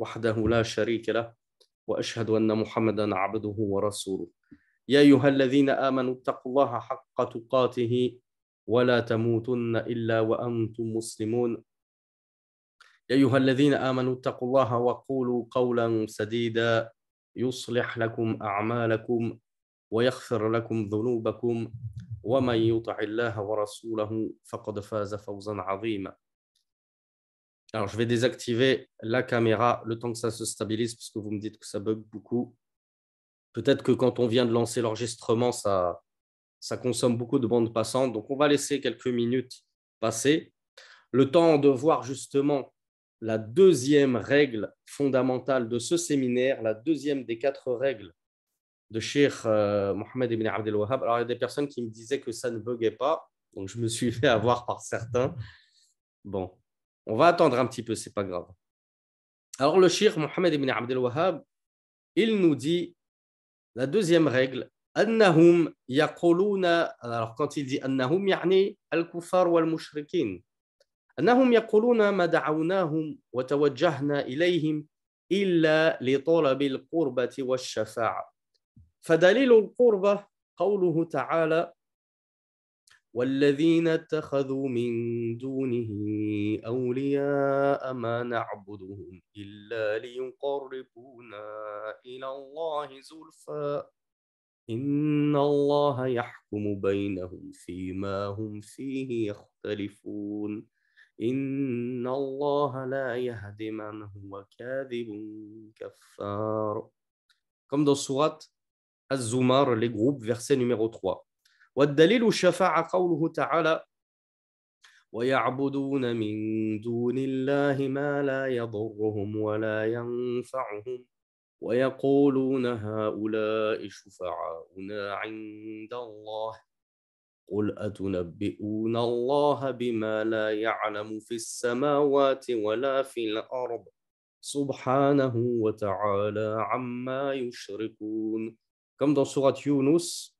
وحده لا شريك له واشهد ان محمدا عبده ورسوله يا ايها الذين امنوا اتقوا الله حق تقاته ولا تموتن الا وانتم مسلمون يا ايها الذين امنوا اتقوا الله وقولوا قولا سديدا يصلح لكم اعمالكم ويغفر لكم ذنوبكم ومن يطع الله ورسوله فقد فاز فوزا عظيما Alors, je vais désactiver la caméra le temps que ça se stabilise, parce que vous me dites que ça bug beaucoup. Peut-être que quand on vient de lancer l'enregistrement, ça, consomme beaucoup de bandes passantes. Donc, on va laisser quelques minutes passer. Le temps de voir justement la deuxième règle fondamentale de ce séminaire, la deuxième des quatre règles de Sheikh euh, Mohamed Ibn Abdel Wahab. Alors, il y a des personnes qui me disaient que ça ne buguait pas, donc je me suis fait avoir par certains. Bon, on va attendre un petit peu, c'est pas grave. Alors le cheikh Mohamed ibn Abdel Wahab, il nous dit la deuxième règle, annahum yaquluna alors quand il dit annahum يعني al kufar wal mushrikin. Annahum yaquluna ma da'awnahum wa tawajjahna ilayhim illa li talab al-qurbati al-shafa'a shafaa al-qurba qurbah Qawluhu ta'ala » والذين اتخذوا من دونه أولياء ما نعبدهم إلا ليقربونا إلى الله زلفى إن الله يحكم بينهم فيما هم فيه يختلفون إن الله لا يهدي من هو كاذب كفار Comme دو Sourate Az-Zumar, les groupes, numéro 3. والدليل الشفاعة قوله تعالى ويعبدون من دون الله ما لا يضرهم ولا ينفعهم ويقولون هؤلاء شفعاؤنا عند الله قل أتنبئون الله بما لا يعلم في السماوات ولا في الأرض سبحانه وتعالى عما يشركون كم dans سورة يونس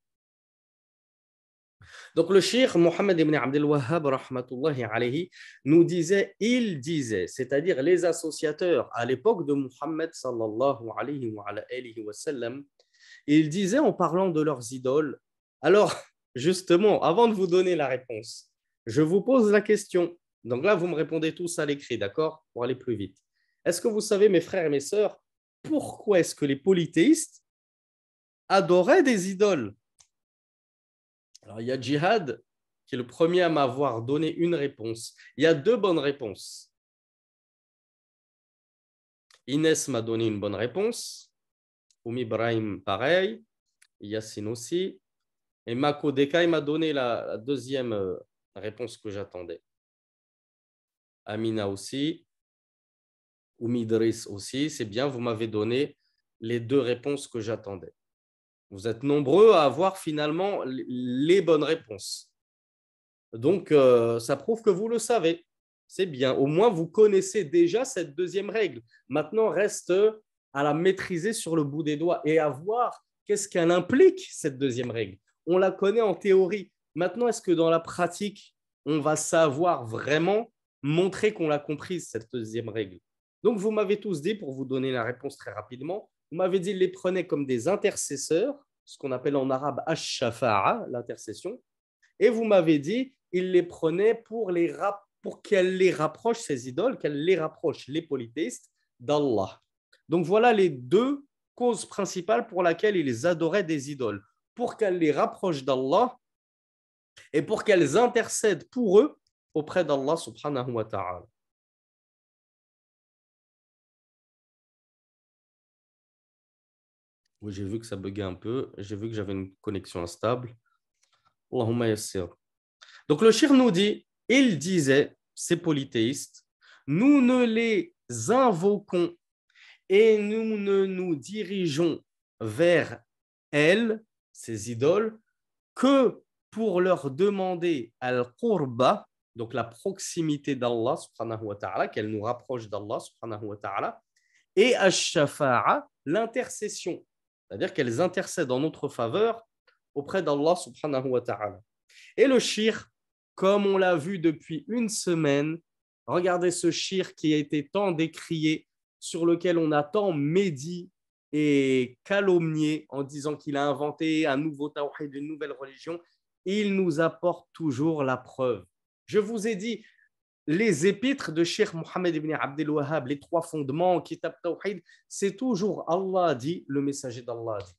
Donc le cheikh Mohammed ibn Abdel Wahhab nous disait, il disait, c'est-à-dire les associateurs à l'époque de Mohammed sallallahu alayhi wa, alayhi wa sallam, il disait en parlant de leurs idoles, alors justement, avant de vous donner la réponse, je vous pose la question. Donc là, vous me répondez tous à l'écrit, d'accord Pour aller plus vite. Est-ce que vous savez, mes frères et mes sœurs, pourquoi est-ce que les polythéistes adoraient des idoles il y a Jihad qui est le premier à m'avoir donné une réponse. Il y a deux bonnes réponses. Inès m'a donné une bonne réponse. Oum Ibrahim, pareil. Yassine aussi. Et Mako Dekai m'a donné la, deuxième euh, réponse que j'attendais. Amina aussi. Oumidris aussi. C'est bien, vous m'avez donné les deux réponses que j'attendais. Vous êtes nombreux à avoir finalement les bonnes réponses. Donc, euh, ça prouve que vous le savez. C'est bien. Au moins, vous connaissez déjà cette deuxième règle. Maintenant, reste à la maîtriser sur le bout des doigts et à voir qu'est-ce qu'elle implique, cette deuxième règle. On la connaît en théorie. Maintenant, est-ce que dans la pratique, on va savoir vraiment montrer qu'on l'a comprise, cette deuxième règle Donc, vous m'avez tous dit, pour vous donner la réponse très rapidement, vous m'avez dit les prenez comme des intercesseurs ce qu'on appelle en arabe ash-shafa'a, l'intercession, et vous m'avez dit, il les prenait pour, les pour qu'elle les rapprochent ces idoles, qu'elles les rapprochent les polythéistes, d'Allah. Donc voilà les deux causes principales pour laquelle ils adoraient des idoles, pour qu'elles les rapprochent d'Allah et pour qu'elles intercèdent pour eux auprès d'Allah subhanahu wa ta'ala. Oui, j'ai vu que ça buguait un peu. J'ai vu que j'avais une connexion instable. Allahumma Donc le shir nous dit, il disait, ces polythéistes, nous ne les invoquons et nous ne nous dirigeons vers elles, ces idoles, que pour leur demander al-qurba, donc la proximité d'Allah qu'elle nous rapproche d'Allah et ash-shafa'a, l'intercession c'est-à-dire qu'elles intercèdent en notre faveur auprès d'Allah subhanahu wa ta'ala. Et le shir, comme on l'a vu depuis une semaine, regardez ce shir qui a été tant décrié, sur lequel on a tant médit et calomnié en disant qu'il a inventé un nouveau tawhid, une nouvelle religion, il nous apporte toujours la preuve. Je vous ai dit, les épîtres de Cheikh Mohammed ibn Abdel Wahhab, les trois fondements, Kitab Tawhid, c'est toujours Allah dit, le messager d'Allah dit.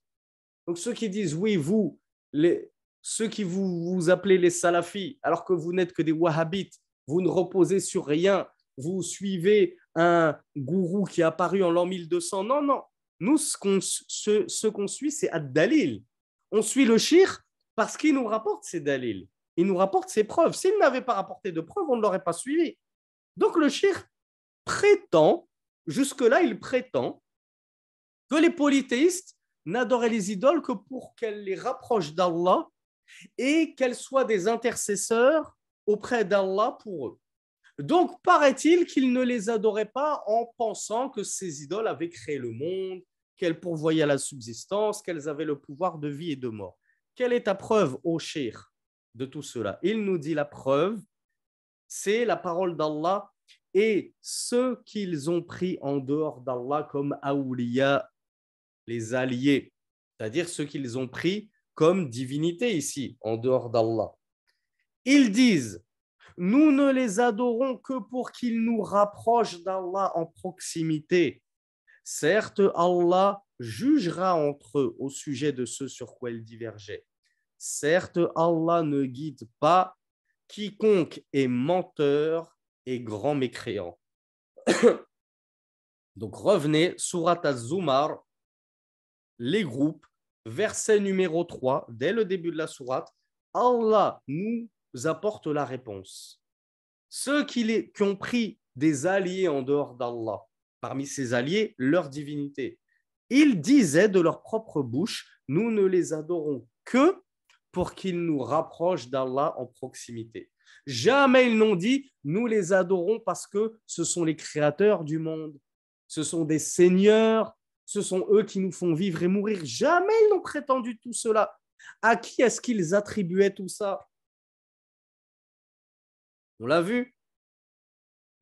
Donc ceux qui disent, oui, vous, ceux qui vous, appelez les salafis, alors que vous n'êtes que des wahhabites, vous ne reposez sur rien, vous suivez un gourou qui est apparu en l'an 1200. Non, non. Nous, ce qu'on suit, c'est Ad-Dalil. On suit le shir parce qu'il nous rapporte ces dalil il nous rapporte ses preuves. S'il n'avait pas rapporté de preuves, on ne l'aurait pas suivi. Donc le shir prétend, jusque-là, il prétend que les polythéistes n'adoraient les idoles que pour qu'elles les rapprochent d'Allah et qu'elles soient des intercesseurs auprès d'Allah pour eux. Donc, paraît-il qu'ils ne les adoraient pas en pensant que ces idoles avaient créé le monde, qu'elles pourvoyaient à la subsistance, qu'elles avaient le pouvoir de vie et de mort. Quelle est ta preuve, ô Shir de tout cela. Il nous dit la preuve, c'est la parole d'Allah et ceux qu'ils ont pris en dehors d'Allah comme Aouliya, les alliés, c'est-à-dire ceux qu'ils ont pris comme divinité ici, en dehors d'Allah. Ils disent, nous ne les adorons que pour qu'ils nous rapprochent d'Allah en proximité. Certes, Allah jugera entre eux au sujet de ce sur quoi ils divergeaient. Certes, Allah ne guide pas quiconque est menteur et grand mécréant. Donc revenez, Surat Az-Zumar, les groupes, verset numéro 3, dès le début de la Sourate, Allah nous apporte la réponse. Ceux qui, qui ont pris des alliés en dehors d'Allah, parmi ces alliés, leur divinité, ils disaient de leur propre bouche, nous ne les adorons que pour qu'ils nous rapprochent d'Allah en proximité. Jamais ils n'ont dit, nous les adorons parce que ce sont les créateurs du monde, ce sont des seigneurs, ce sont eux qui nous font vivre et mourir. Jamais ils n'ont prétendu tout cela. À qui est-ce qu'ils attribuaient tout ça On l'a vu.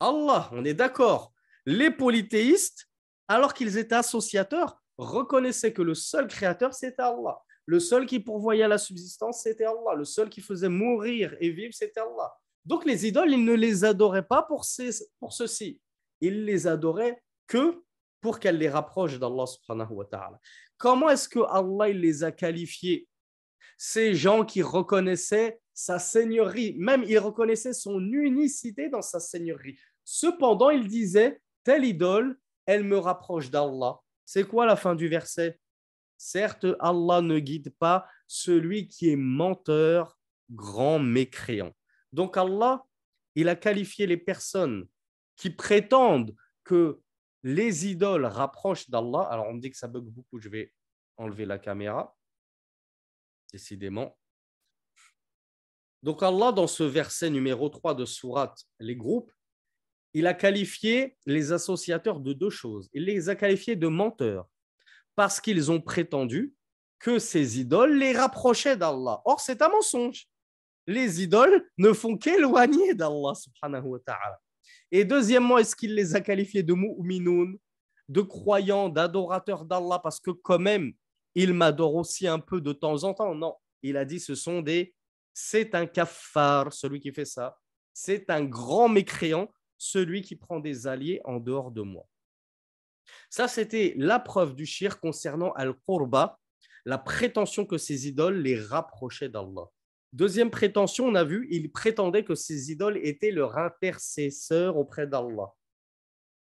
Allah, on est d'accord. Les polythéistes, alors qu'ils étaient associateurs, reconnaissaient que le seul créateur, c'était Allah. Le seul qui pourvoyait la subsistance, c'était Allah. Le seul qui faisait mourir et vivre, c'était Allah. Donc les idoles, ils ne les adoraient pas pour, ces, pour ceci. Ils les adoraient que pour qu'elles les rapprochent d'Allah Comment est-ce que Allah les a qualifiés Ces gens qui reconnaissaient sa seigneurie, même ils reconnaissaient son unicité dans sa seigneurie. Cependant, ils disaient, telle idole, elle me rapproche d'Allah. C'est quoi la fin du verset Certes, Allah ne guide pas celui qui est menteur, grand mécréant. Donc Allah, il a qualifié les personnes qui prétendent que les idoles rapprochent d'Allah. Alors on me dit que ça bug beaucoup, je vais enlever la caméra. Décidément. Donc Allah, dans ce verset numéro 3 de Sourate, les groupes, il a qualifié les associateurs de deux choses. Il les a qualifiés de menteurs parce qu'ils ont prétendu que ces idoles les rapprochaient d'Allah. Or, c'est un mensonge. Les idoles ne font qu'éloigner d'Allah Et deuxièmement, est-ce qu'il les a qualifiés de mouminoun de croyants, d'adorateurs d'Allah parce que quand même, il m'adore aussi un peu de temps en temps Non, il a dit ce sont des c'est un cafard celui qui fait ça. C'est un grand mécréant, celui qui prend des alliés en dehors de moi. Ça, c'était la preuve du shir concernant Al-Qurba, la prétention que ces idoles les rapprochaient d'Allah. Deuxième prétention, on a vu, ils prétendaient que ces idoles étaient leur intercesseur auprès d'Allah.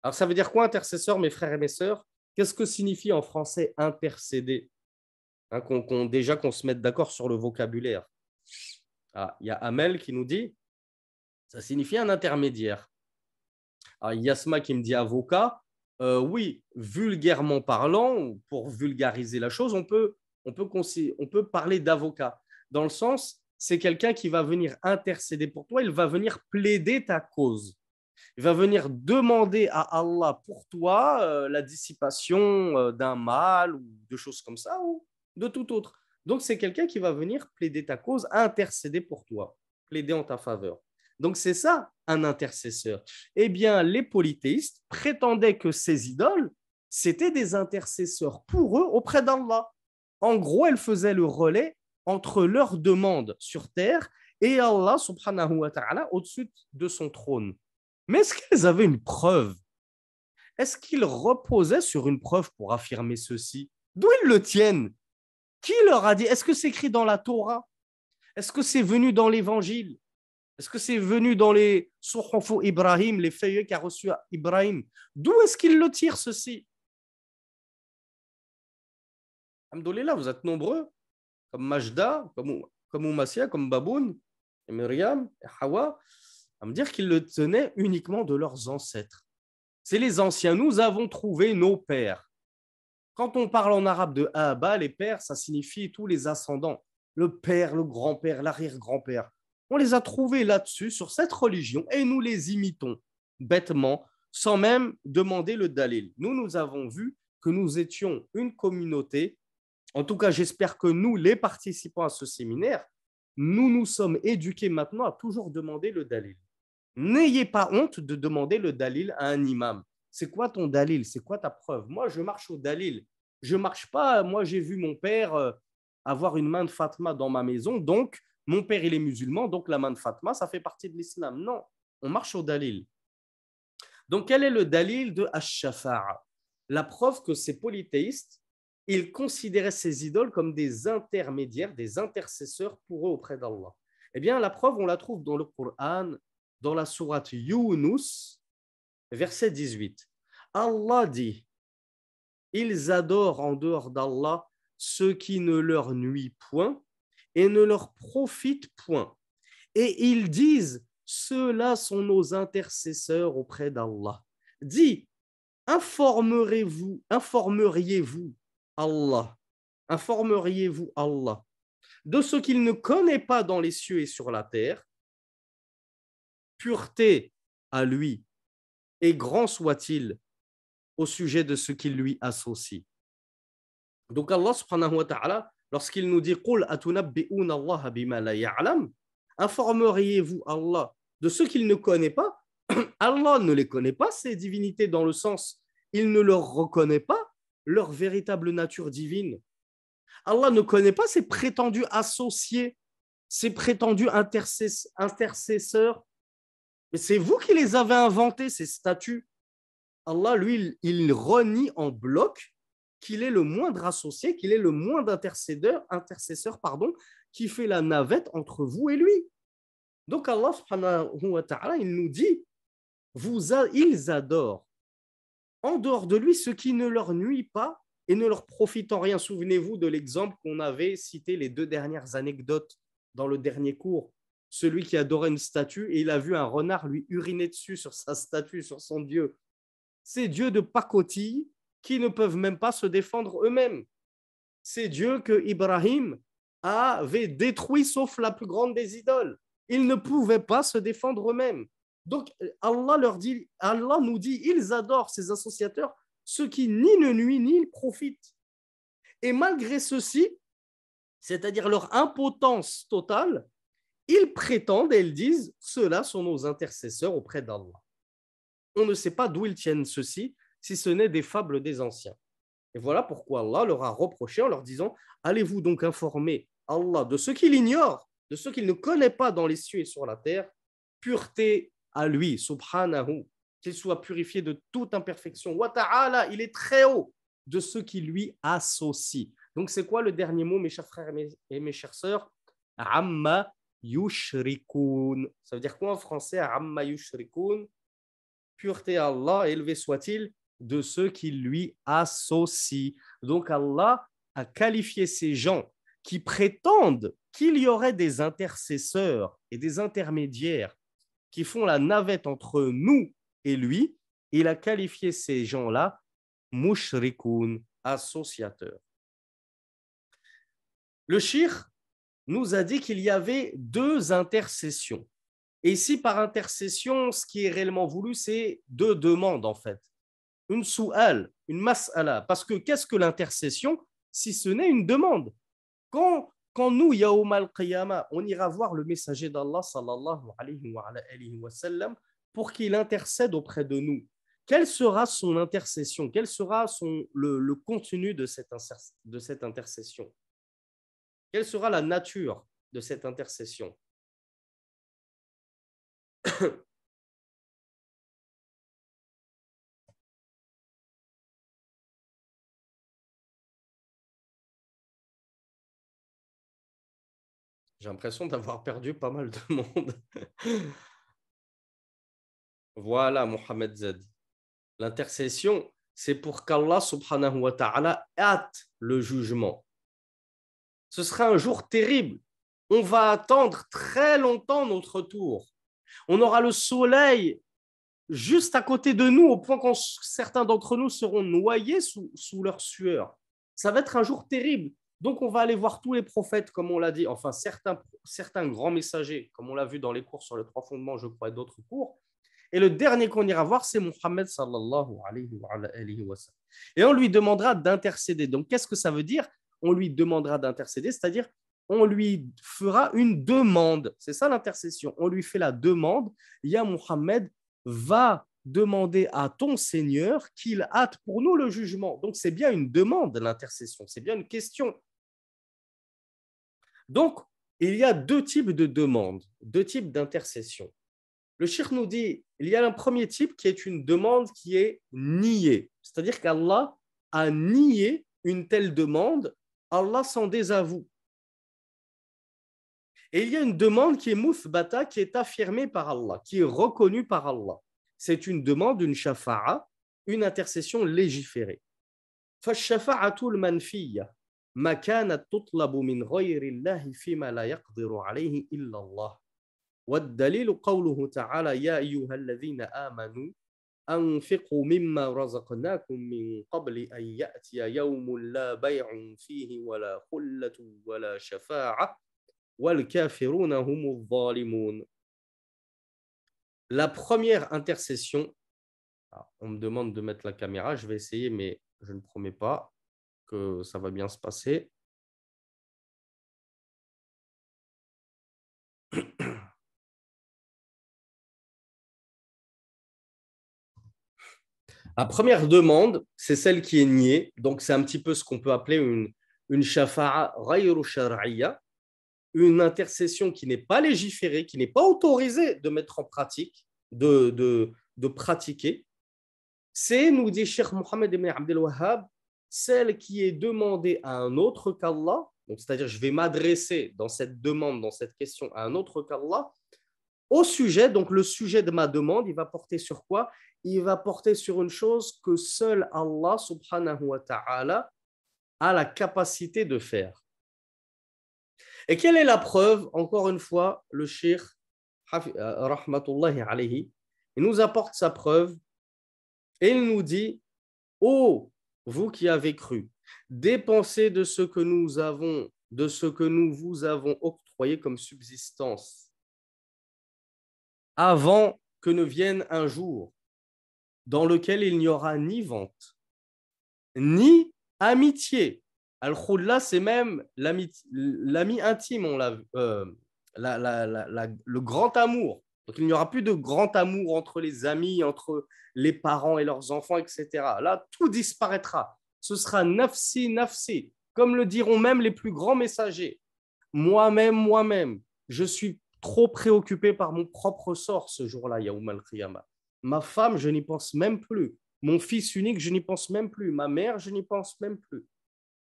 Alors ça veut dire quoi intercesseur, mes frères et mes sœurs Qu'est-ce que signifie en français intercéder hein, Déjà qu'on se mette d'accord sur le vocabulaire. Ah, il y a Amel qui nous dit, ça signifie un intermédiaire. Ah, Yasma qui me dit avocat, euh, oui, vulgairement parlant, pour vulgariser la chose, on peut, on peut, parler d'avocat. Dans le sens, c'est quelqu'un qui va venir intercéder pour toi, il va venir plaider ta cause. Il va venir demander à Allah pour toi euh, la dissipation euh, d'un mal ou de choses comme ça ou de tout autre. Donc c'est quelqu'un qui va venir plaider ta cause, intercéder pour toi, plaider en ta faveur. Donc c'est ça, un intercesseur. Eh bien, les polythéistes prétendaient que ces idoles, c'était des intercesseurs pour eux auprès d'Allah. En gros, elles faisaient le relais entre leurs demandes sur terre et Allah subhanahu wa ta'ala au-dessus de son trône. Mais est-ce qu'elles avaient une preuve Est-ce qu'ils reposaient sur une preuve pour affirmer ceci D'où ils le tiennent Qui leur a dit Est-ce que c'est écrit dans la Torah Est-ce que c'est venu dans l'Évangile est-ce que c'est venu dans les Sourhonfou Ibrahim, les feuillets qu'a reçu Ibrahim D'où est-ce qu'il le tire ceci Alhamdoulilah, vous êtes nombreux, comme Majda, comme, comme Oumassia, comme Baboun, et et Hawa, à me dire qu'ils le tenaient uniquement de leurs ancêtres. C'est les anciens, nous avons trouvé nos pères. Quand on parle en arabe de Ahaba, les pères, ça signifie tous les ascendants, le père, le grand-père, l'arrière-grand-père. On les a trouvés là-dessus, sur cette religion, et nous les imitons bêtement, sans même demander le dalil. Nous, nous avons vu que nous étions une communauté, en tout cas j'espère que nous, les participants à ce séminaire, nous nous sommes éduqués maintenant à toujours demander le dalil. N'ayez pas honte de demander le dalil à un imam. C'est quoi ton dalil C'est quoi ta preuve Moi, je marche au dalil. Je marche pas. Moi, j'ai vu mon père euh, avoir une main de Fatma dans ma maison, donc mon père, il est musulman, donc la main de Fatma, ça fait partie de l'islam. Non, on marche au dalil. Donc, quel est le dalil de ash La preuve que ces polythéistes, ils considéraient ces idoles comme des intermédiaires, des intercesseurs pour eux auprès d'Allah. Eh bien, la preuve, on la trouve dans le Coran, dans la sourate Younus, verset 18. Allah dit Ils adorent en dehors d'Allah ce qui ne leur nuit point et ne leur profite point. Et ils disent, ceux-là sont nos intercesseurs auprès d'Allah. Dis, informerez-vous, informeriez-vous Allah, informeriez-vous Allah de ce qu'il ne connaît pas dans les cieux et sur la terre, pureté à lui, et grand soit-il au sujet de ce qu'il lui associe. Donc Allah subhanahu wa ta'ala lorsqu'il nous dit informeriez-vous Allah de ce qu'il ne connaît pas Allah ne les connaît pas, ces divinités, dans le sens, il ne leur reconnaît pas leur véritable nature divine. Allah ne connaît pas ces prétendus associés, ces prétendus intercesseurs. Mais c'est vous qui les avez inventés, ces statues. Allah, lui, il, il renie en bloc qu'il est le moindre associé, qu'il est le moindre intercesseur pardon, qui fait la navette entre vous et lui. Donc Allah il nous dit, ils adorent en dehors de lui ce qui ne leur nuit pas et ne leur profite en rien. Souvenez-vous de l'exemple qu'on avait cité les deux dernières anecdotes dans le dernier cours. Celui qui adorait une statue et il a vu un renard lui uriner dessus sur sa statue, sur son dieu. C'est Dieu de pacotille qui ne peuvent même pas se défendre eux-mêmes. C'est Dieu que Ibrahim avait détruit sauf la plus grande des idoles. Ils ne pouvaient pas se défendre eux-mêmes. Donc Allah leur dit, Allah nous dit, ils adorent ces associateurs, ce qui ni ne nuit ni ne profite. Et malgré ceci, c'est-à-dire leur impotence totale, ils prétendent et ils disent, ceux-là sont nos intercesseurs auprès d'Allah. On ne sait pas d'où ils tiennent ceci, si ce n'est des fables des anciens. Et voilà pourquoi Allah leur a reproché en leur disant Allez-vous donc informer Allah de ce qu'il ignore, de ce qu'il ne connaît pas dans les cieux et sur la terre, pureté à lui, subhanahu, qu'il soit purifié de toute imperfection. Wa ta'ala, il est très haut de ce qui lui associe. Donc c'est quoi le dernier mot, mes chers frères et mes, chères sœurs Amma yushrikun. Ça veut dire quoi en français Amma yushrikun Pureté à Allah, élevé soit-il, de ceux qui lui associent. Donc Allah a qualifié ces gens qui prétendent qu'il y aurait des intercesseurs et des intermédiaires qui font la navette entre nous et lui. Il a qualifié ces gens-là mushrikoun, associateurs. Le shir nous a dit qu'il y avait deux intercessions. Et ici, par intercession, ce qui est réellement voulu, c'est deux demandes, en fait une soual, une mas'ala. Parce que qu'est-ce que l'intercession si ce n'est une demande quand, nous, Yaoum al on ira voir le messager d'Allah sallallahu alayhi wa, sallam, pour qu'il intercède auprès de nous, quelle sera son intercession Quel sera son, le, contenu de de cette intercession Quelle sera la nature de cette intercession J'ai l'impression d'avoir perdu pas mal de monde. voilà, Mohamed Zadi. L'intercession, c'est pour qu'Allah subhanahu wa ta'ala hâte le jugement. Ce sera un jour terrible. On va attendre très longtemps notre tour. On aura le soleil juste à côté de nous, au point que certains d'entre nous seront noyés sous leur sueur. Ça va être un jour terrible. Donc, on va aller voir tous les prophètes, comme on l'a dit, enfin, certains, certains grands messagers, comme on l'a vu dans les cours sur le trois fondements, je crois, et d'autres cours. Et le dernier qu'on ira voir, c'est Mohammed sallallahu alayhi wa, sallam. Et on lui demandera d'intercéder. Donc, qu'est-ce que ça veut dire On lui demandera d'intercéder, c'est-à-dire on lui fera une demande. C'est ça l'intercession. On lui fait la demande. Ya Mohammed, va demander à ton Seigneur qu'il hâte pour nous le jugement. Donc, c'est bien une demande, l'intercession. C'est bien une question. Donc, il y a deux types de demandes, deux types d'intercessions. Le shir nous dit, il y a un premier type qui est une demande qui est niée, c'est-à-dire qu'Allah a nié une telle demande, Allah s'en désavoue. Et il y a une demande qui est Moufbata qui est affirmée par Allah, qui est reconnue par Allah. C'est une demande, une shafa'a, une intercession légiférée. shafa'atul manfiya ما كانت تطلب من غير الله فيما لا يقدر عليه إلا الله والدليل قوله تعالى يا أيها الذين آمنوا أنفقوا مما رزقناكم من قبل أن يأتي يوم لا بيع فيه ولا خلة ولا شفاعة والكافرون هم الظالمون La première intercession, on me demande de mettre la caméra, je vais essayer mais je ne promets pas, que ça va bien se passer. La première demande, c'est celle qui est niée. Donc, c'est un petit peu ce qu'on peut appeler une, une shafa'a une intercession qui n'est pas légiférée, qui n'est pas autorisée de mettre en pratique, de, de, pratiquer. C'est, nous dit Cheikh Mohamed Ibn Abdel Wahab celle qui est demandée à un autre qu'Allah, donc c'est-à-dire je vais m'adresser dans cette demande, dans cette question à un autre qu'Allah, au sujet, donc le sujet de ma demande, il va porter sur quoi Il va porter sur une chose que seul Allah subhanahu wa ta'ala a la capacité de faire. Et quelle est la preuve Encore une fois, le shir, euh, rahmatullahi alayhi, il nous apporte sa preuve et il nous dit « Oh, vous qui avez cru, dépensez de ce que nous avons, de ce que nous vous avons octroyé comme subsistance, avant que ne vienne un jour dans lequel il n'y aura ni vente, ni amitié. al khoudla c'est même l'ami intime, on euh, le grand amour. Donc il n'y aura plus de grand amour entre les amis, entre les parents et leurs enfants, etc. Là, tout disparaîtra. Ce sera nafsi, nafsi, comme le diront même les plus grands messagers. Moi-même, moi-même, je suis trop préoccupé par mon propre sort ce jour-là, Yaoum al Ma femme, je n'y pense même plus. Mon fils unique, je n'y pense même plus. Ma mère, je n'y pense même plus.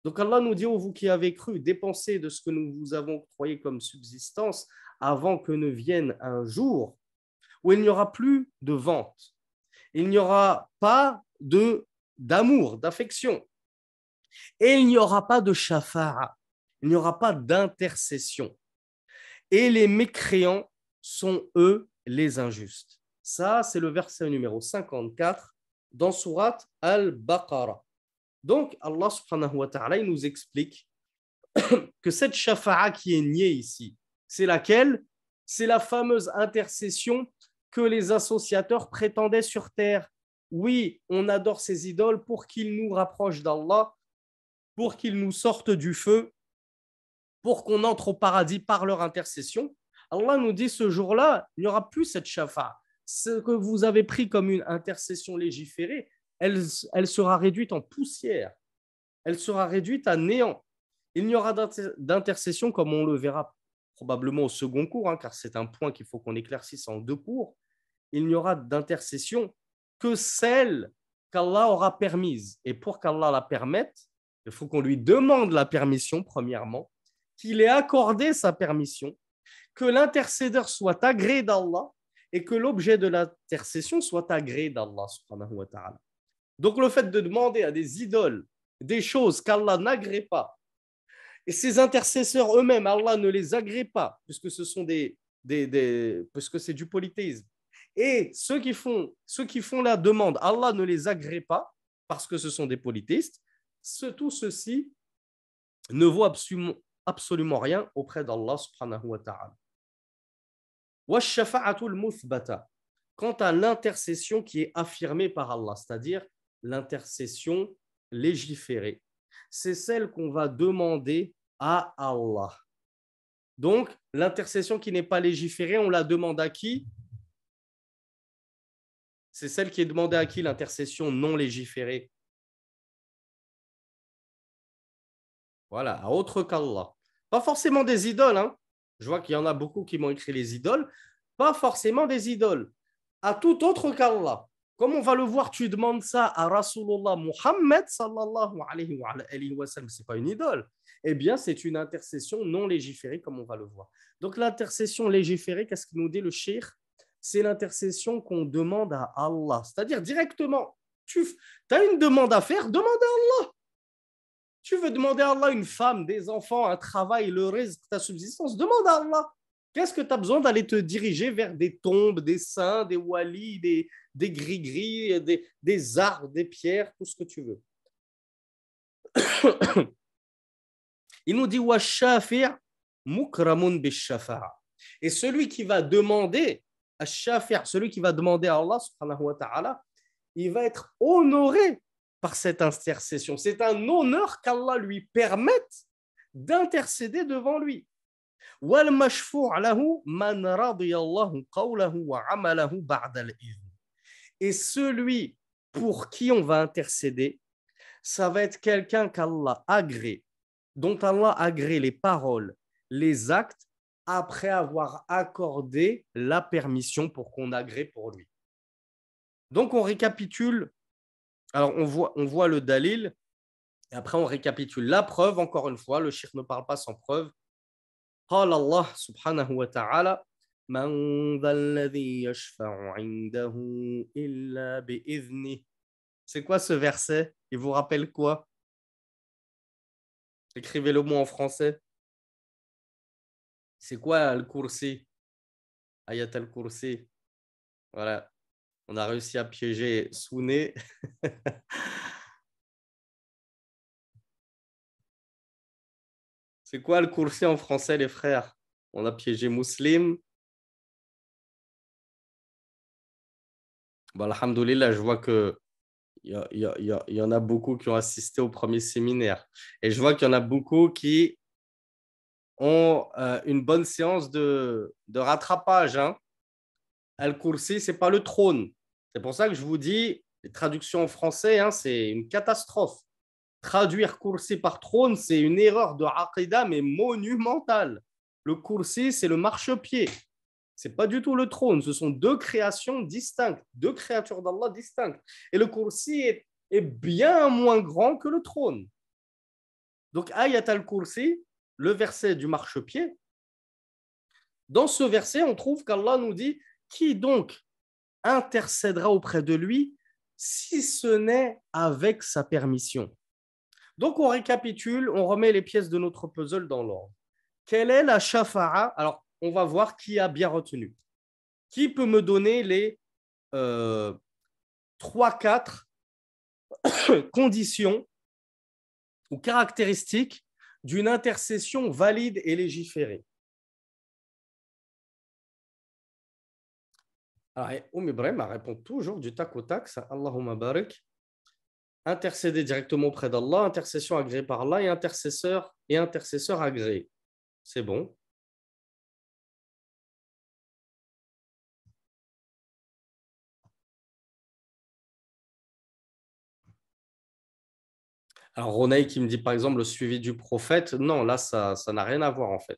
Donc Allah nous dit, ô oh, vous qui avez cru, dépensez de ce que nous vous avons croyé comme subsistance avant que ne vienne un jour où il n'y aura plus de vente, il n'y aura pas de d'amour, d'affection, et il n'y aura pas de shafara, il n'y aura pas d'intercession. Et les mécréants sont eux les injustes. Ça, c'est le verset numéro 54 dans surat Al-Baqarah. Donc, Allah nous explique que cette shafa'a qui est niée ici, c'est laquelle C'est la fameuse intercession que les associateurs prétendaient sur terre. Oui, on adore ces idoles pour qu'ils nous rapprochent d'Allah, pour qu'ils nous sortent du feu, pour qu'on entre au paradis par leur intercession. Allah nous dit ce jour-là, il n'y aura plus cette shafa'a. Ce que vous avez pris comme une intercession légiférée, elle, sera réduite en poussière, elle sera réduite à néant. Il n'y aura d'intercession comme on le verra probablement au second cours, hein, car c'est un point qu'il faut qu'on éclaircisse en deux cours. Il n'y aura d'intercession que celle qu'Allah aura permise. Et pour qu'Allah la permette, il faut qu'on lui demande la permission, premièrement, qu'il ait accordé sa permission, que l'intercédeur soit agréé d'Allah et que l'objet de l'intercession soit agréé d'Allah. Donc le fait de demander à des idoles des choses qu'Allah n'agrée pas, et ses intercesseurs eux-mêmes, Allah ne les agrée pas, puisque ce sont des, c'est du polythéisme. Et ceux qui font, ceux qui font la demande, Allah ne les agrée pas parce que ce sont des politistes. tout ceci ne vaut absolument, absolument rien auprès d'Allah subhanahu wa ta'ala. Quant à l'intercession qui est affirmée par Allah, c'est-à-dire l'intercession légiférée. C'est celle qu'on va demander à Allah. Donc, l'intercession qui n'est pas légiférée, on la demande à qui C'est celle qui est demandée à qui l'intercession non légiférée Voilà, à autre qu'Allah. Pas forcément des idoles. Hein. Je vois qu'il y en a beaucoup qui m'ont écrit les idoles. Pas forcément des idoles. À tout autre qu'Allah. Comme on va le voir, tu demandes ça à Rasulullah Muhammad sallallahu alayhi wa, c'est pas une idole. Eh bien, c'est une intercession non légiférée, comme on va le voir. Donc, l'intercession légiférée, qu'est-ce que nous dit le shir C'est l'intercession qu'on demande à Allah. C'est-à-dire directement, tu as une demande à faire, demande à Allah. Tu veux demander à Allah une femme, des enfants, un travail, le reste ta subsistance, demande à Allah. Qu'est-ce que tu as besoin d'aller te diriger vers des tombes, des saints, des walis, des, gris-gris, des, des arbres, des pierres, tout ce que tu veux Il nous dit mukramun Et celui qui va demander à Shafir, celui qui va demander à Allah subhanahu wa ta'ala, il va être honoré par cette intercession. C'est un honneur qu'Allah lui permette d'intercéder devant lui. Et celui pour qui on va intercéder, ça va être quelqu'un qu'Allah agrée, dont Allah agrée les paroles, les actes, après avoir accordé la permission pour qu'on agrée pour lui. Donc on récapitule, alors on voit, on voit le dalil, et après on récapitule la preuve, encore une fois, le shirk ne parle pas sans preuve, c'est quoi ce verset Il vous rappelle quoi Écrivez-le mot en français. C'est quoi Al-Kursi Ayat Al-Kursi. Voilà. On a réussi à piéger Souné. C'est quoi le coursier en français, les frères On a piégé Mousseline. Bah, alhamdoulilah, je vois que il y, y, y, en a beaucoup qui ont assisté au premier séminaire. Et je vois qu'il y en a beaucoup qui ont euh, une bonne séance de, de rattrapage. Hein. Al-Kursi, ce n'est pas le trône. C'est pour ça que je vous dis, les traductions en français, hein, c'est une catastrophe. Traduire Kursi par trône, c'est une erreur de Aqidah, mais monumentale. Le Kursi, c'est le marchepied. n'est pas du tout le trône. Ce sont deux créations distinctes, deux créatures d'Allah distinctes. Et le Kursi est, bien moins grand que le trône. Donc, ayat al-kursi, le verset du marchepied. Dans ce verset, on trouve qu'Allah nous dit Qui donc intercédera auprès de lui si ce n'est avec sa permission donc, on récapitule, on remet les pièces de notre puzzle dans l'ordre. Quelle est la chafara Alors, on va voir qui a bien retenu. Qui peut me donner les 3-4 euh, conditions ou caractéristiques d'une intercession valide et légiférée Alors, ah, Oum Ibrahim répond toujours du tac au tac, ça, Allahumma barik intercéder directement auprès d'Allah, intercession agréée par Allah et intercesseur et intercesseur agréé. C'est bon. Alors Ronei qui me dit par exemple le suivi du prophète, non, là ça ça n'a rien à voir en fait.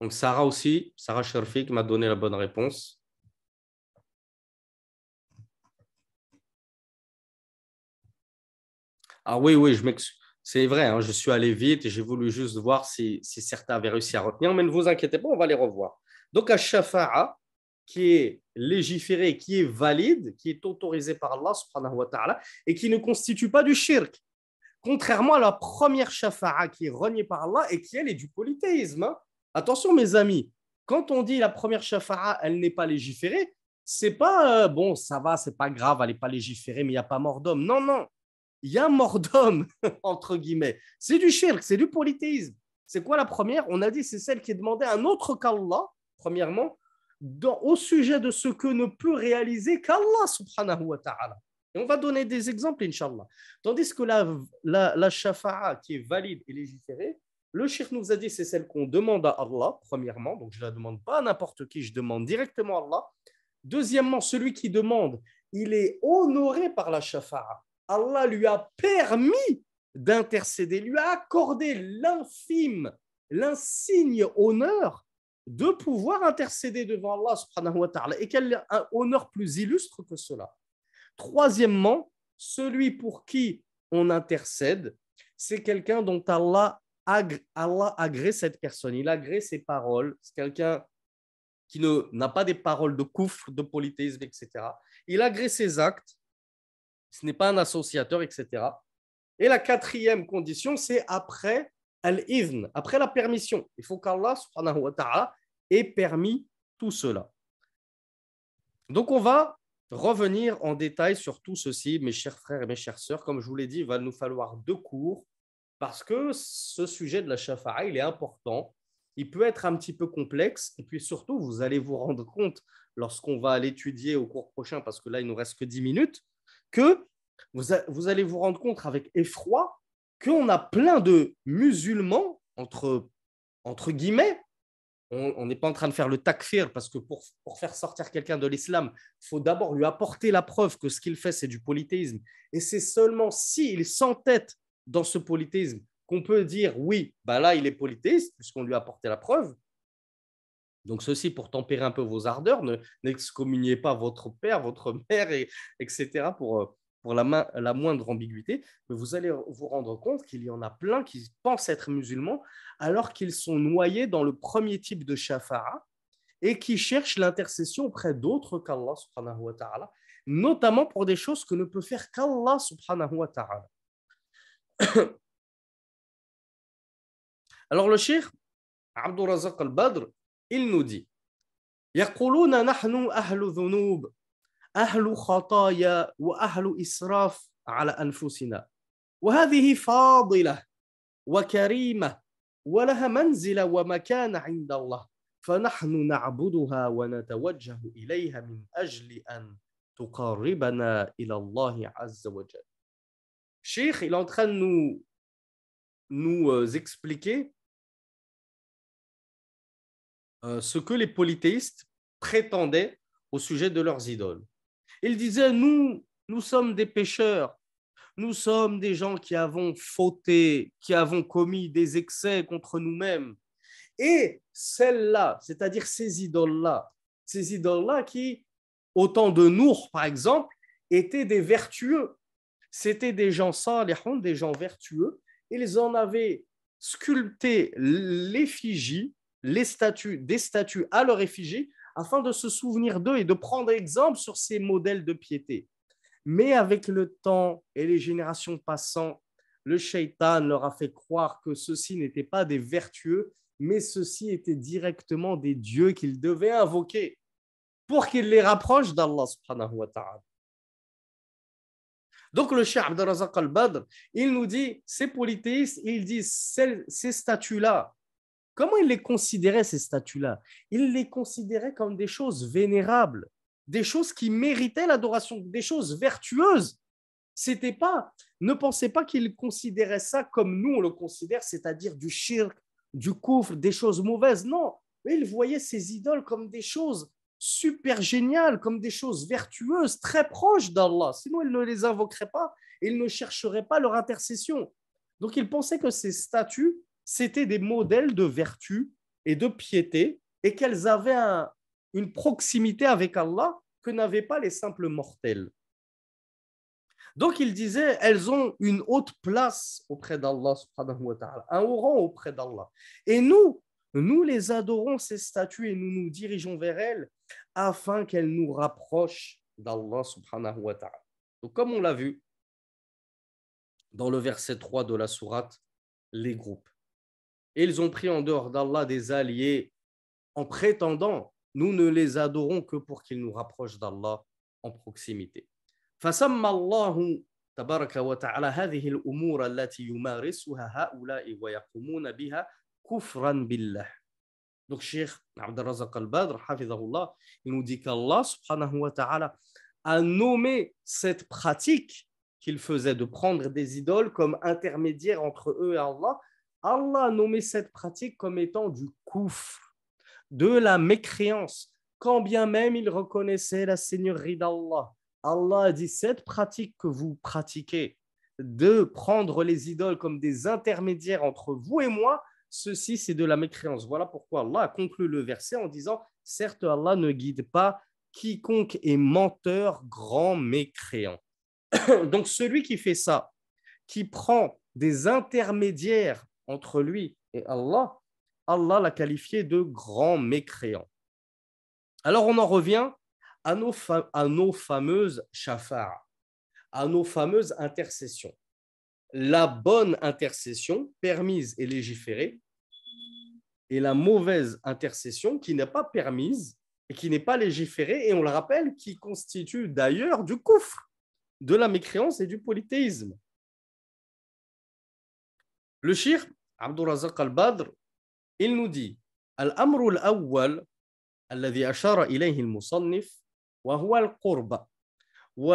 Donc Sarah aussi, Sarah Sherfik m'a donné la bonne réponse. Ah oui, oui, je C'est vrai, hein, je suis allé vite et j'ai voulu juste voir si, certains avaient réussi à retenir, mais ne vous inquiétez pas, on va les revoir. Donc, à Shafa'a, qui est légiféré, qui est valide, qui est autorisé par Allah subhanahu wa ta'ala, et qui ne constitue pas du shirk. Contrairement à la première Shafa'a qui est reniée par Allah et qui, elle, est du polythéisme. Hein. Attention, mes amis, quand on dit la première Shafa'a, elle n'est pas légiférée, c'est pas euh, bon, ça va, c'est pas grave, elle n'est pas légiférée, mais il n'y a pas mort d'homme. Non, non, il y a mort d'homme, entre guillemets. C'est du shirk, c'est du polythéisme. C'est quoi la première On a dit c'est celle qui est à un autre qu'Allah, premièrement, au sujet de ce que ne peut réaliser qu'Allah subhanahu wa ta'ala. Et on va donner des exemples, inshallah. Tandis que la, la, qui est valide et légiférée, le shirk nous a dit c'est celle qu'on demande à Allah, premièrement, donc je ne la demande pas à n'importe qui, je demande directement à Allah. Deuxièmement, celui qui demande, il est honoré par la shafa'a. Allah lui a permis d'intercéder, lui a accordé l'infime, l'insigne honneur de pouvoir intercéder devant Allah subhanahu wa ta'ala. Et quel honneur plus illustre que cela. Troisièmement, celui pour qui on intercède, c'est quelqu'un dont Allah, agrée, Allah cette personne, il agrée ses paroles, c'est quelqu'un qui n'a pas des paroles de coufre, de polythéisme, etc. Il agrée ses actes ce n'est pas un associateur, etc. Et la quatrième condition, c'est après al après la permission. Il faut qu'Allah subhanahu wa ta'ala ait permis tout cela. Donc on va revenir en détail sur tout ceci, mes chers frères et mes chères sœurs. Comme je vous l'ai dit, il va nous falloir deux cours parce que ce sujet de la shafa'a, il est important. Il peut être un petit peu complexe et puis surtout, vous allez vous rendre compte lorsqu'on va l'étudier au cours prochain parce que là, il ne nous reste que 10 minutes que vous, allez vous rendre compte avec effroi qu'on a plein de musulmans, entre, guillemets, on n'est pas en train de faire le takfir parce que pour, faire sortir quelqu'un de l'islam, il faut d'abord lui apporter la preuve que ce qu'il fait, c'est du polythéisme. Et c'est seulement s'il s'entête dans ce polythéisme qu'on peut dire oui, bah là, il est polythéiste puisqu'on lui a apporté la preuve. Donc, ceci pour tempérer un peu vos ardeurs, n'excommuniez pas votre père, votre mère, et, etc., pour, euh, pour la, la moindre ambiguïté. Mais vous allez vous rendre compte qu'il y en a plein qui pensent être musulmans alors qu'ils sont noyés dans le premier type de shafara et qui cherchent l'intercession auprès d'autres qu'Allah, subhanahu wa ta'ala, notamment pour des choses que ne peut faire qu'Allah, subhanahu wa ta'ala. Alors, le shir Abdul Razak al-Badr, il nous dit يقولون نحن أهل ذنوب أهل خطايا وأهل إسراف على أنفسنا وهذه فاضلة وكريمة ولها منزلة ومكان عند الله فنحن نعبدها ونتوجه إليها من أجل أن تقربنا إلى الله عز وجل شيخ il est en train de nous, nous euh, expliquer Euh, ce que les polythéistes prétendaient au sujet de leurs idoles. Ils disaient, nous, nous sommes des pécheurs, nous sommes des gens qui avons fauté, qui avons commis des excès contre nous-mêmes. Et celles-là, c'est-à-dire ces idoles-là, ces idoles-là qui, au temps de Nour, par exemple, étaient des vertueux. C'était des gens salihons, des gens vertueux. Ils en avaient sculpté l'effigie, les statues, des statues à leur effigie afin de se souvenir d'eux et de prendre exemple sur ces modèles de piété. Mais avec le temps et les générations passant, le shaitan leur a fait croire que ceux-ci n'étaient pas des vertueux, mais ceux-ci étaient directement des dieux qu'ils devaient invoquer pour qu'ils les rapprochent d'Allah subhanahu wa ta'ala. Donc le Cheikh al-Badr, il nous dit, ces polythéistes, ils disent, ces statues-là, Comment il les considérait, ces statues-là Il les considérait comme des choses vénérables, des choses qui méritaient l'adoration, des choses vertueuses. C'était pas, ne pensez pas qu'il considérait ça comme nous on le considère, c'est-à-dire du shirk, du coufle des choses mauvaises. Non, il voyait ces idoles comme des choses super géniales, comme des choses vertueuses, très proches d'Allah. Sinon, il ne les invoquerait pas, et il ne chercherait pas leur intercession. Donc, il pensait que ces statues c'était des modèles de vertu et de piété et qu'elles avaient une proximité avec Allah que n'avaient pas les simples mortels. Donc il disait, elles ont une haute place auprès d'Allah, un haut rang auprès d'Allah. Et nous, nous les adorons, ces statues, et nous nous dirigeons vers elles afin qu'elles nous rapprochent d'Allah Donc comme on l'a vu dans le verset 3 de la sourate, les groupes. Et ils ont pris en dehors d'Allah des alliés en prétendant nous ne les adorons que pour qu'ils nous rapprochent d'Allah en proximité. تبارك وتعالى هذه الأمور التي يمارسها هؤلاء ويقومون بها كفرا بالله Donc, Cheikh al-Badr, il nous dit qu'Allah subhanahu wa ta'ala a nommé cette pratique qu'il faisait de prendre des idoles comme intermédiaire entre eux et Allah Allah a nommé cette pratique comme étant du kouf, de la mécréance, quand bien même il reconnaissait la seigneurie d'Allah. Allah a dit cette pratique que vous pratiquez, de prendre les idoles comme des intermédiaires entre vous et moi, ceci c'est de la mécréance. Voilà pourquoi Allah a conclu le verset en disant Certes, Allah ne guide pas quiconque est menteur, grand mécréant. Donc celui qui fait ça, qui prend des intermédiaires entre lui et Allah, Allah l'a qualifié de grand mécréant. Alors on en revient à nos, fameuses shafa'a, à nos fameuses intercessions. La bonne intercession permise et légiférée et la mauvaise intercession qui n'est pas permise et qui n'est pas légiférée, et on le rappelle, qui constitue d'ailleurs du coufre, de la mécréance et du polythéisme. Le shirk Abdul al-Badr, il nous dit Al-amru al-awwal, الذي أشار إليه المصنف وهو القرب و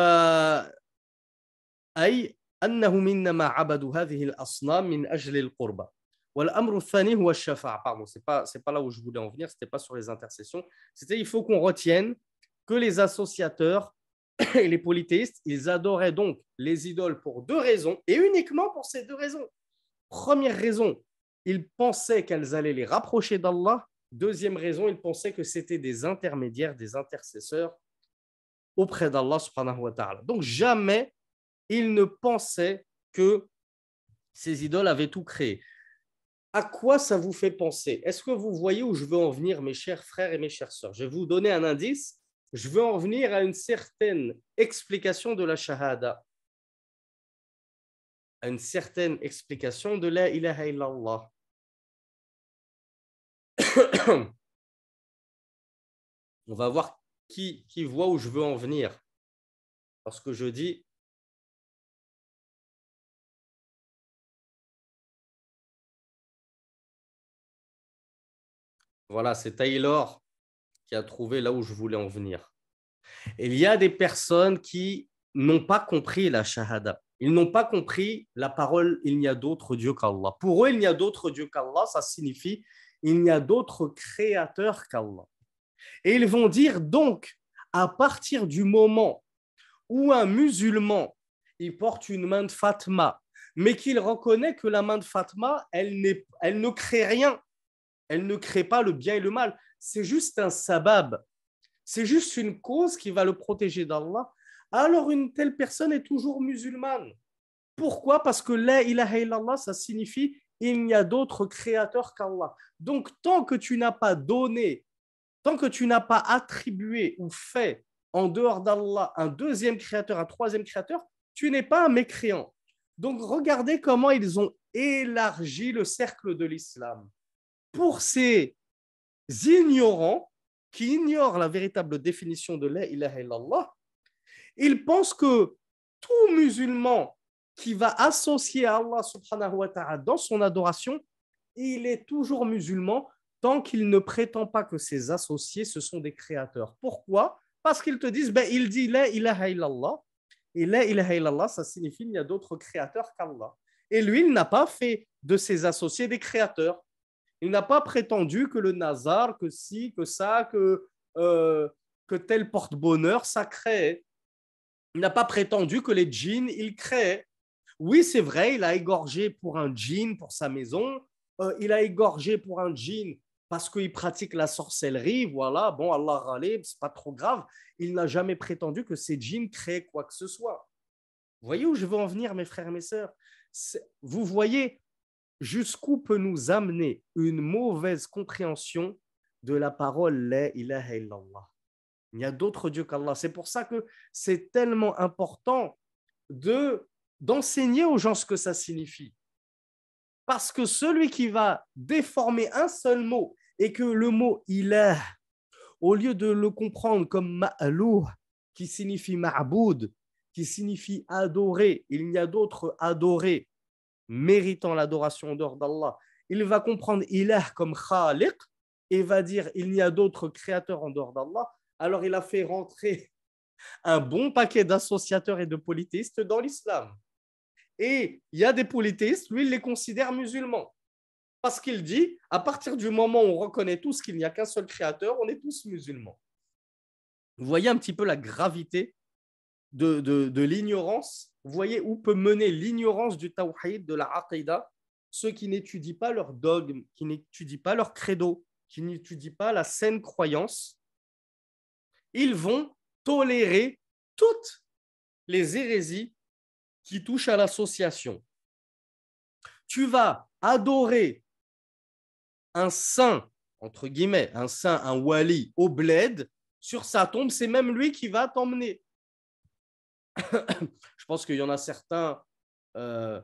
أي أنهم إنما عبدوا هذه الأصنام من أجل القرب والأمر الثاني هو الشفاعة pardon c'est pas c'est pas là où je voulais en venir c'était pas sur les intercessions c'était il faut qu'on retienne que les associateurs et les polythéistes ils adoraient donc les idoles pour deux raisons et uniquement pour ces deux raisons Première raison, ils pensaient qu'elles allaient les rapprocher d'Allah. Deuxième raison, ils pensaient que c'était des intermédiaires, des intercesseurs auprès d'Allah Donc jamais ils ne pensaient que ces idoles avaient tout créé. À quoi ça vous fait penser Est-ce que vous voyez où je veux en venir, mes chers frères et mes chères sœurs Je vais vous donner un indice. Je veux en venir à une certaine explication de la shahada une certaine explication de la ilaha illallah. On va voir qui, qui voit où je veux en venir. Parce que je dis Voilà, c'est Taylor qui a trouvé là où je voulais en venir. Il y a des personnes qui n'ont pas compris la shahada. Ils n'ont pas compris la parole il n'y a d'autre Dieu qu'Allah. Pour eux, il n'y a d'autre Dieu qu'Allah, ça signifie il n'y a d'autre créateur qu'Allah. Et ils vont dire donc, à partir du moment où un musulman il porte une main de Fatma, mais qu'il reconnaît que la main de Fatma, elle ne crée rien, elle ne crée pas le bien et le mal, c'est juste un sabab, c'est juste une cause qui va le protéger d'Allah alors une telle personne est toujours musulmane. Pourquoi Parce que la ilaha illallah, ça signifie il n'y a d'autre créateur qu'Allah. Donc tant que tu n'as pas donné, tant que tu n'as pas attribué ou fait en dehors d'Allah un deuxième créateur, un troisième créateur, tu n'es pas un mécréant. Donc regardez comment ils ont élargi le cercle de l'islam. Pour ces ignorants qui ignorent la véritable définition de la ilaha illallah, il pense que tout musulman qui va associer à Allah subhanahu wa ta'ala dans son adoration, il est toujours musulman tant qu'il ne prétend pas que ses associés, ce sont des créateurs. Pourquoi Parce qu'ils te disent, ben, il dit la ilaha et la ilaha illallah, ça signifie qu'il n'y a d'autres créateurs qu'Allah. Et lui, il n'a pas fait de ses associés des créateurs. Il n'a pas prétendu que le nazar, que si, que ça, que, euh, que tel porte-bonheur, ça crée. Il n'a pas prétendu que les djinns, il crée. Oui, c'est vrai, il a égorgé pour un djinn, pour sa maison. Euh, il a égorgé pour un djinn parce qu'il pratique la sorcellerie. Voilà, bon, Allah ce c'est pas trop grave. Il n'a jamais prétendu que ces djinns créent quoi que ce soit. Vous voyez où je veux en venir, mes frères et mes sœurs Vous voyez jusqu'où peut nous amener une mauvaise compréhension de la parole La ilaha illallah. Il n'y a d'autres dieux qu'Allah. C'est pour ça que c'est tellement important de d'enseigner aux gens ce que ça signifie. Parce que celui qui va déformer un seul mot et que le mot il au lieu de le comprendre comme ma'alou, qui signifie ma'aboud » qui signifie adorer, il n'y a d'autres adorés méritant l'adoration en dehors d'Allah. Il va comprendre ilah comme khaliq et va dire il n'y a d'autres créateurs en dehors d'Allah alors il a fait rentrer un bon paquet d'associateurs et de polythéistes dans l'islam. Et il y a des polythéistes, lui, il les considère musulmans. Parce qu'il dit, à partir du moment où on reconnaît tous qu'il n'y a qu'un seul créateur, on est tous musulmans. Vous voyez un petit peu la gravité de, l'ignorance. Vous voyez où peut mener l'ignorance du tawhid, de la aqidah, ceux qui n'étudient pas leur dogme, qui n'étudient pas leur credo, qui n'étudient pas la saine croyance ils vont tolérer toutes les hérésies qui touchent à l'association. Tu vas adorer un saint, entre guillemets, un saint, un wali au bled, sur sa tombe, c'est même lui qui va t'emmener. Je pense qu'il y en a certains euh,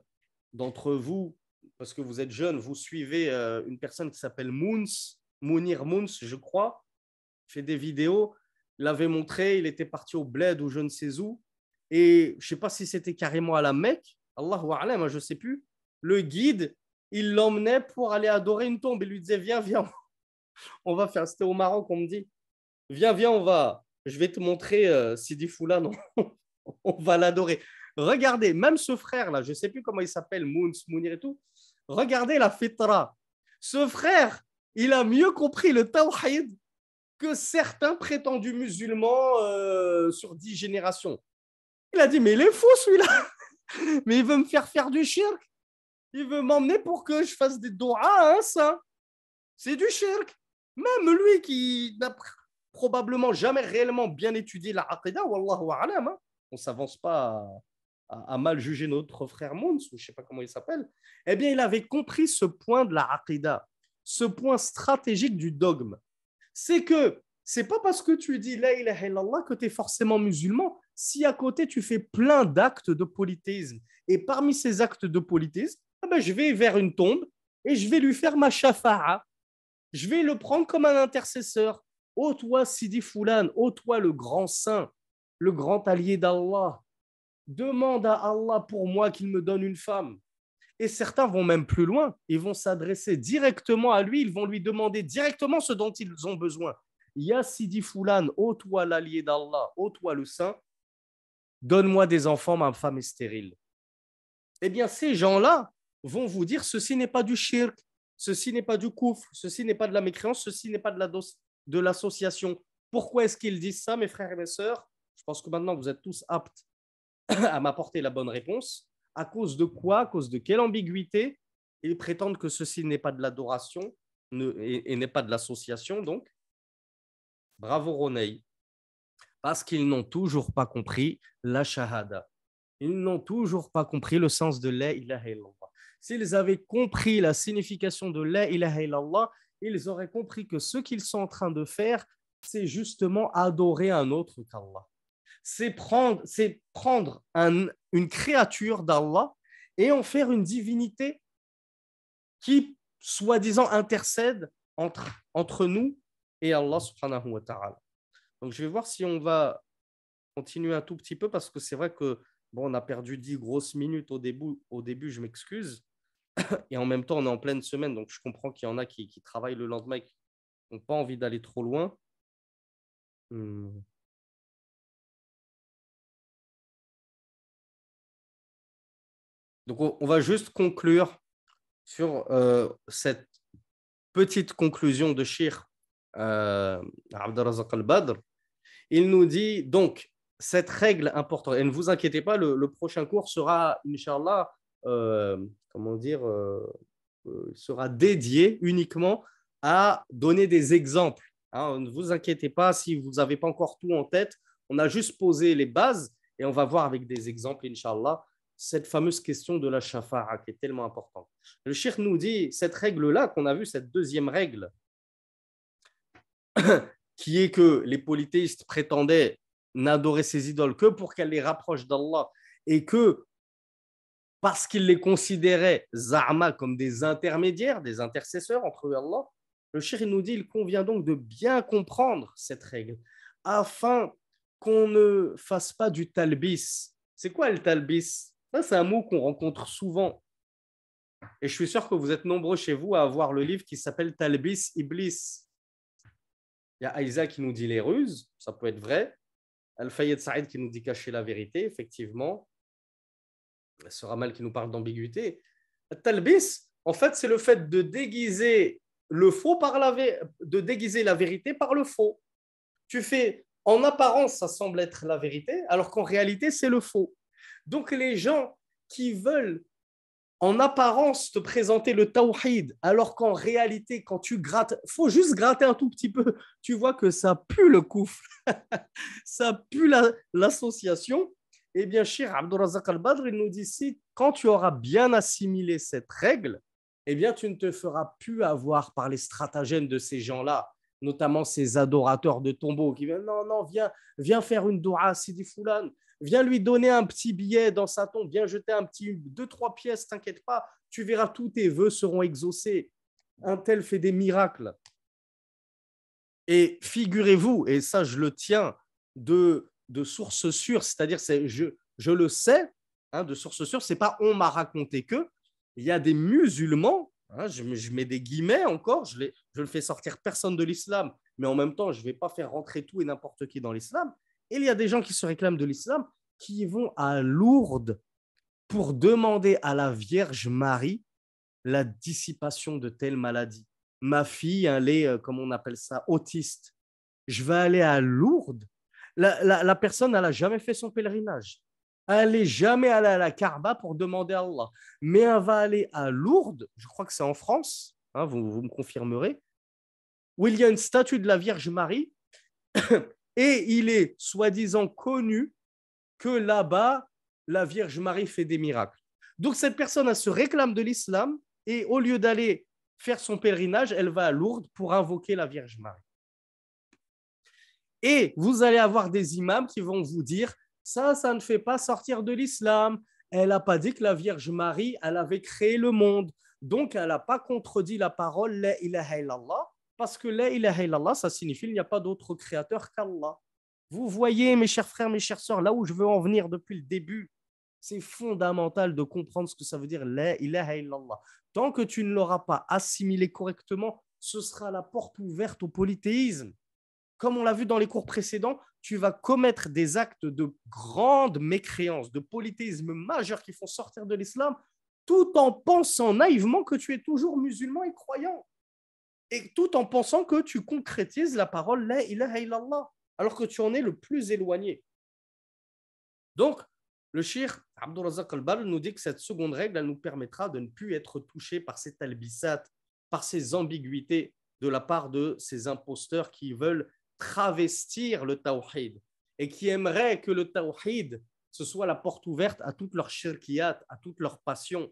d'entre vous, parce que vous êtes jeunes, vous suivez euh, une personne qui s'appelle Moons, Mounir Moons, je crois, fait des vidéos l'avait montré, il était parti au bled ou je ne sais où. Et je ne sais pas si c'était carrément à la Mecque, Allahu A'lam, hein, je ne sais plus. Le guide, il l'emmenait pour aller adorer une tombe. Il lui disait Viens, viens, on va faire. C'était au Maroc, on me dit Viens, viens, on va. Je vais te montrer euh, Sidi Sidi Non, on va l'adorer. Regardez, même ce frère-là, je ne sais plus comment il s'appelle, Mouns, Mounir et tout. Regardez la fitra. Ce frère, il a mieux compris le tawhid que certains prétendus musulmans euh, sur dix générations. Il a dit, mais il est faux celui-là, mais il veut me faire faire du shirk. Il veut m'emmener pour que je fasse des doigts à hein, ça. C'est du shirk. Même lui qui n'a probablement jamais réellement bien étudié la aqidah, hein. on ne s'avance pas à, mal juger notre frère Mouns ou je ne sais pas comment il s'appelle, eh bien, il avait compris ce point de la aqidah, ce point stratégique du dogme c'est que c'est pas parce que tu dis la que tu es forcément musulman si à côté tu fais plein d'actes de politisme Et parmi ces actes de politisme ah ben, je vais vers une tombe et je vais lui faire ma shafa'a. Je vais le prendre comme un intercesseur. Ô toi, Sidi Foulan, ô toi, le grand saint, le grand allié d'Allah, demande à Allah pour moi qu'il me donne une femme. Et certains vont même plus loin. Ils vont s'adresser directement à lui. Ils vont lui demander directement ce dont ils ont besoin. Ya Fulan, ô toi l'allié d'Allah, ô toi le saint, donne-moi des enfants, ma femme est stérile. Eh bien, ces gens-là vont vous dire ceci n'est pas du shirk, ceci n'est pas du coufre, ceci n'est pas de la mécréance, ceci n'est pas de l'association. La Pourquoi est-ce qu'ils disent ça, mes frères et mes sœurs Je pense que maintenant vous êtes tous aptes à m'apporter la bonne réponse à cause de quoi, à cause de quelle ambiguïté Ils prétendent que ceci n'est pas de l'adoration et, n'est pas de l'association, donc. Bravo Ronei, Parce qu'ils n'ont toujours pas compris la shahada. Ils n'ont toujours pas compris le sens de la ilaha S'ils avaient compris la signification de la ilaha ils auraient compris que ce qu'ils sont en train de faire, c'est justement adorer un autre qu'Allah c'est prendre, c'est prendre une créature d'Allah et en faire une divinité qui, soi-disant, intercède entre, entre nous et Allah subhanahu wa ta'ala. Donc, je vais voir si on va continuer un tout petit peu parce que c'est vrai que bon, on a perdu 10 grosses minutes au début, au début je m'excuse. Et en même temps, on est en pleine semaine, donc je comprends qu'il y en a qui, travaillent le lendemain et qui n'ont pas envie d'aller trop loin. Hmm. Donc, on, va juste conclure sur euh, cette petite conclusion de Shir euh, al-Badr. Il nous dit donc cette règle importante, et ne vous inquiétez pas, le, prochain cours sera, Inch'Allah, euh, comment dire, euh, sera dédié uniquement à donner des exemples. Hein. ne vous inquiétez pas si vous n'avez pas encore tout en tête. On a juste posé les bases et on va voir avec des exemples, Inch'Allah, cette fameuse question de la Shafara qui est tellement importante. Le shir nous dit cette règle-là qu'on a vu cette deuxième règle, qui est que les polythéistes prétendaient n'adorer ces idoles que pour qu'elles les rapprochent d'Allah et que parce qu'ils les considéraient Zahma comme des intermédiaires, des intercesseurs entre eux et Allah, le shir nous dit il convient donc de bien comprendre cette règle afin qu'on ne fasse pas du talbis. C'est quoi le talbis ça, c'est un mot qu'on rencontre souvent. Et je suis sûr que vous êtes nombreux chez vous à avoir le livre qui s'appelle Talbis Iblis. Il y a Aïsa qui nous dit les ruses, ça peut être vrai. Al-Fayed Saïd qui nous dit cacher la vérité, effectivement. Mal qui nous parle d'ambiguïté. Talbis, en fait, c'est le fait de déguiser le faux par la de déguiser la vérité par le faux. Tu fais en apparence, ça semble être la vérité, alors qu'en réalité, c'est le faux. Donc les gens qui veulent en apparence te présenter le tawhid, alors qu'en réalité, quand tu grattes, faut juste gratter un tout petit peu, tu vois que ça pue le couf, ça pue l'association. eh bien, Shir Razak al-Badr, il nous dit si, quand tu auras bien assimilé cette règle, eh bien, tu ne te feras plus avoir par les stratagèmes de ces gens-là, notamment ces adorateurs de tombeaux qui viennent, non, non, viens, viens faire une doua Sidi Foulan, viens lui donner un petit billet dans sa tombe, viens jeter un petit, deux, trois pièces, t'inquiète pas, tu verras, tous tes vœux seront exaucés. Un tel fait des miracles. Et figurez-vous, et ça je le tiens de, de source sûre, c'est-à-dire c'est, je, le sais, hein, de source sûre, c'est pas on m'a raconté que, il y a des musulmans, hein, je, mets des guillemets encore, je, je ne fais sortir personne de l'islam, mais en même temps je ne vais pas faire rentrer tout et n'importe qui dans l'islam, il y a des gens qui se réclament de l'islam qui vont à Lourdes pour demander à la Vierge Marie la dissipation de telle maladie. Ma fille, elle est, euh, comme on appelle ça, autiste. Je vais aller à Lourdes. La, personne, elle n'a jamais fait son pèlerinage. Elle n'est jamais allée à la Karba pour demander à Allah. Mais elle va aller à Lourdes, je crois que c'est en France, hein, vous, vous me confirmerez, où il y a une statue de la Vierge Marie et il est soi-disant connu que là-bas, la Vierge Marie fait des miracles. Donc cette personne elle se réclame de l'islam et au lieu d'aller faire son pèlerinage, elle va à Lourdes pour invoquer la Vierge Marie. Et vous allez avoir des imams qui vont vous dire, ça, ça ne fait pas sortir de l'islam. Elle n'a pas dit que la Vierge Marie, elle avait créé le monde. Donc, elle n'a pas contredit la parole, la ilaha illallah, parce que la ilaha illallah, ça signifie qu'il n'y a pas d'autre créateur qu'Allah. Vous voyez, mes chers frères, mes chères sœurs, là où je veux en venir depuis le début, c'est fondamental de comprendre ce que ça veut dire la ilaha Tant que tu ne l'auras pas assimilé correctement, ce sera la porte ouverte au polythéisme. Comme on l'a vu dans les cours précédents, tu vas commettre des actes de grande mécréance, de polythéisme majeur qui font sortir de l'islam, tout en pensant naïvement que tu es toujours musulman et croyant et tout en pensant que tu concrétises la parole La ilaha illallah, alors que tu en es le plus éloigné. Donc, le shir Abdurrazak al-Bal nous dit que cette seconde règle, elle nous permettra de ne plus être touché par ces talbissat, par ces ambiguïtés de la part de ces imposteurs qui veulent travestir le tawhid et qui aimeraient que le tawhid ce soit la porte ouverte à toutes leurs shirkiyat, à toutes leurs passions.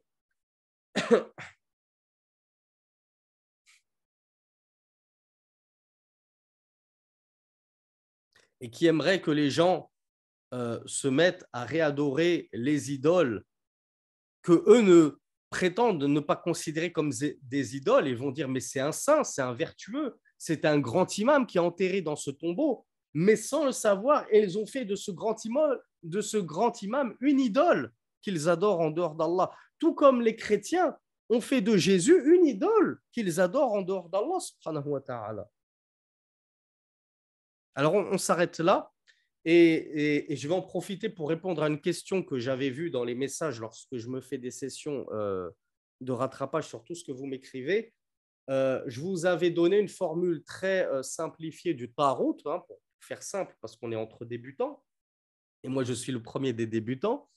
et qui aimerait que les gens euh, se mettent à réadorer les idoles que eux ne prétendent ne pas considérer comme des idoles Ils vont dire mais c'est un saint, c'est un vertueux, c'est un grand imam qui est enterré dans ce tombeau, mais sans le savoir, ils ont fait de ce grand imam, de ce grand imam une idole qu'ils adorent en dehors d'Allah, tout comme les chrétiens ont fait de Jésus une idole qu'ils adorent en dehors d'Allah alors, on, s'arrête là. Et, je vais en profiter pour répondre à une question que j'avais vue dans les messages lorsque je me fais des sessions euh, de rattrapage sur tout ce que vous m'écrivez. Euh, je vous avais donné une formule très euh, simplifiée du tarot, hein, pour faire simple, parce qu'on est entre débutants. Et moi, je suis le premier des débutants.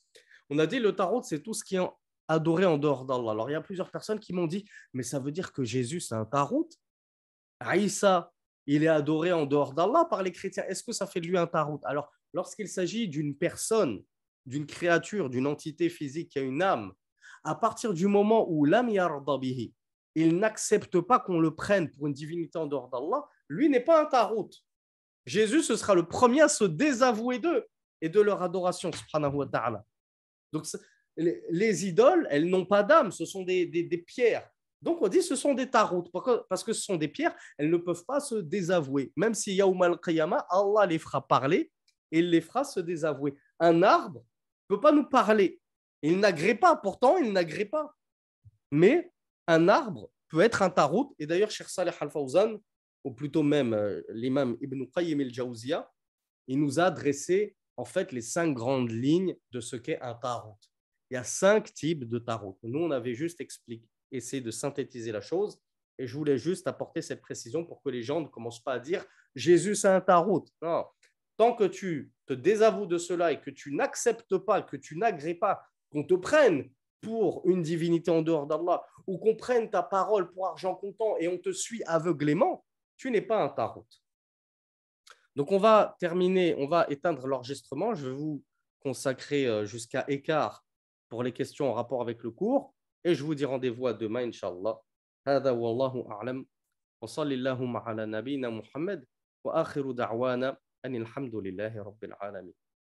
On a dit le tarot, c'est tout ce qui est adoré en dehors d'Allah. Alors, il y a plusieurs personnes qui m'ont dit, mais ça veut dire que Jésus, c'est un tarot Aïssa, il est adoré en dehors d'Allah par les chrétiens, est-ce que ça fait de lui un tarot Alors, lorsqu'il s'agit d'une personne, d'une créature, d'une entité physique qui a une âme, à partir du moment où l'âme yardabihi, il n'accepte pas qu'on le prenne pour une divinité en dehors d'Allah, lui n'est pas un tarout. Jésus, ce sera le premier à se désavouer d'eux et de leur adoration, subhanahu wa ta'ala. Donc, les, idoles, elles n'ont pas d'âme, ce sont des pierres donc on dit ce sont des taroutes, parce que ce sont des pierres, elles ne peuvent pas se désavouer. Même si Yaoum al-Qiyamah, Allah les fera parler et les fera se désavouer. Un arbre ne peut pas nous parler. Il n'agrée pas, pourtant il n'agrée pas. Mais un arbre peut être un tarot Et d'ailleurs, Cheikh Saleh al-Fawzan, ou plutôt même euh, l'imam Ibn Qayyim al-Jawziya, il nous a dressé en fait les cinq grandes lignes de ce qu'est un tarot Il y a cinq types de taroutes Nous, on avait juste expliqué essayer de synthétiser la chose. Et je voulais juste apporter cette précision pour que les gens ne commencent pas à dire Jésus, c'est un tarot. Tant que tu te désavoues de cela et que tu n'acceptes pas, que tu n'agrées pas, qu'on te prenne pour une divinité en dehors d'Allah ou qu'on prenne ta parole pour argent comptant et on te suit aveuglément, tu n'es pas un tarot. Donc on va terminer, on va éteindre l'enregistrement. Je vais vous consacrer euh, jusqu'à écart pour les questions en rapport avec le cours. Et je vous dis rendez-vous à demain, Inch'Allah. هذا والله أعلم وصلي اللهم على نبينا محمد وآخر دعوانا أن الحمد لله رب العالمين